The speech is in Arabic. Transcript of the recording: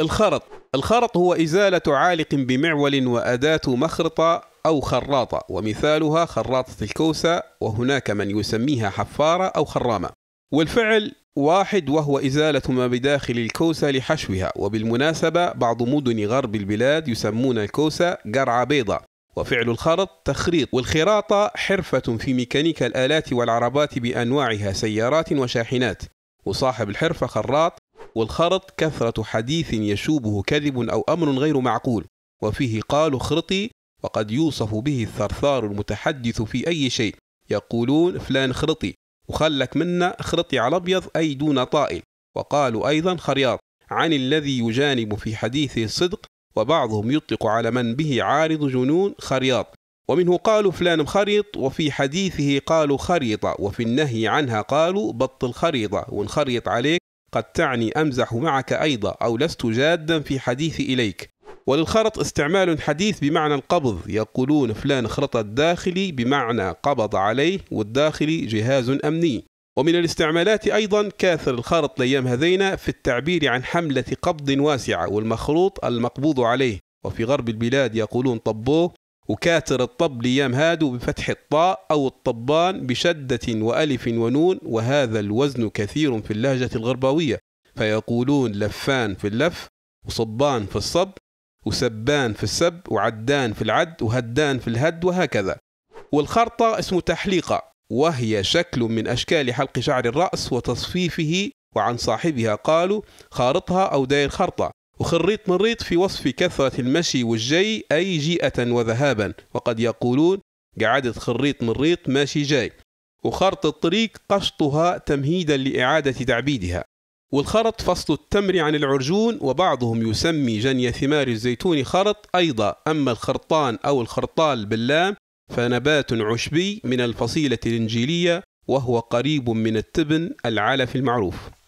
الخرط الخرط هو إزالة عالق بمعول وأداة مخرطة أو خراطة ومثالها خراطة الكوسة وهناك من يسميها حفارة أو خرامة والفعل واحد وهو إزالة ما بداخل الكوسة لحشوها وبالمناسبة بعض مدن غرب البلاد يسمون الكوسة قرعة بيضة وفعل الخرط تخريط والخراطة حرفة في ميكانيكا الآلات والعربات بأنواعها سيارات وشاحنات وصاحب الحرفة خراط والخرط كثرة حديث يشوبه كذب أو أمر غير معقول وفيه قال خرطي وقد يوصف به الثرثار المتحدث في أي شيء يقولون فلان خرطي وخلك منا خرطي على أبيض أي دون طائل وقالوا أيضا خرياط عن الذي يجانب في حديثه الصدق وبعضهم يطلق على من به عارض جنون خرياط ومنه قالوا فلان مخريط وفي حديثه قالوا خريطة وفي النهي عنها قالوا بطل خريطة وانخريط عليك قد تعني أمزح معك أيضا أو لست جادا في حديثي إليك وللخرط استعمال حديث بمعنى القبض يقولون فلان خرط الداخلي بمعنى قبض عليه والداخلي جهاز أمني ومن الاستعمالات أيضا كاثر الخرط لأيام هذين في التعبير عن حملة قبض واسعة والمخروط المقبوض عليه وفي غرب البلاد يقولون طبوه وكاتر الطب ليام هادو بفتح الطاء أو الطبان بشدة وألف ونون وهذا الوزن كثير في اللهجة الغرباوية فيقولون لفان في اللف وصبان في الصب وسبان في السب وعدان في العد وهدان في الهد وهكذا والخرطة اسم تحليقة وهي شكل من أشكال حلق شعر الرأس وتصفيفه وعن صاحبها قالوا خارطها أو داير خرطة وخريط مريط في وصف كثرة المشي والجي أي جيئة وذهابا وقد يقولون قعدت خريط مريط ماشي جاي وخرط الطريق قشطها تمهيدا لإعادة تعبيدها والخرط فصل التمر عن العرجون وبعضهم يسمي جني ثمار الزيتون خرط أيضا أما الخرطان أو الخرطال باللام فنبات عشبي من الفصيلة الإنجيلية وهو قريب من التبن العلف المعروف